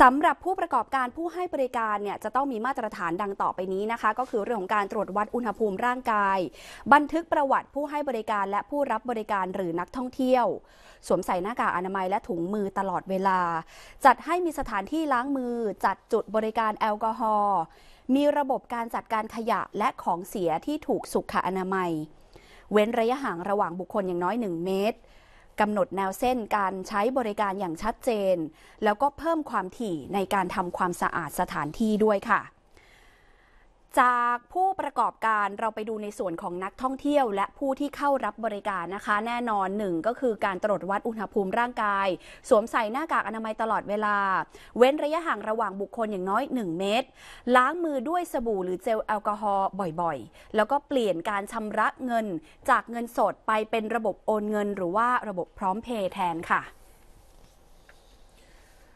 สำหรับผู้ประกอบการผู้ให้บริการเนี่ยจะต้องมีมาตรฐานดังต่อไปนี้นะคะ ก็คือเรื่องของการตรวจวัดอุณหภูมิร่างกาย บันทึกประวัติผู้ให้บริการและผู้รับบริการหรือนักท่องเที่ยว สวมใส่หน้า กากอนามัยและถุงมือตลอดเวลา จัดให้มีสถานที่ล้างมือ จัดจุดบริการแอลกอฮอล์มีระบบการจัดการขยะและของเสียที่ถูกสุขอนามัย เว้นระยะห่างระหว่างบุคคลอย่างน้อย 1 เมตรกำหนดแนวเส้นการใช้บริการอย่างชัดเจน แล้วก็เพิ่มความถี่ในการทำความสะอาดสถานที่ด้วยค่ะจากผู้ประกอบการเราไปดูในส่วนของนักท่องเที่ยว และผู้ที่เข้ารับบริการนะคะ แน่นอนหนึ่งก็คือการตรวจวัดอุณหภูมิร่างกาย สวมใส่หน้ากากอนามัยตลอดเวลา เว้นระยะห่างระหว่างบุคคลอย่างน้อย 1 เมตร ล้างมือด้วยสบู่ หรือเจลแอลกอฮอล์บ่อยๆ แล้วก็เปลี่ยนการชำระเงินจากเงินสดไปเป็นระบบโอนเงินหรือว่าระบบพร้อมเพย์แทนค่ะ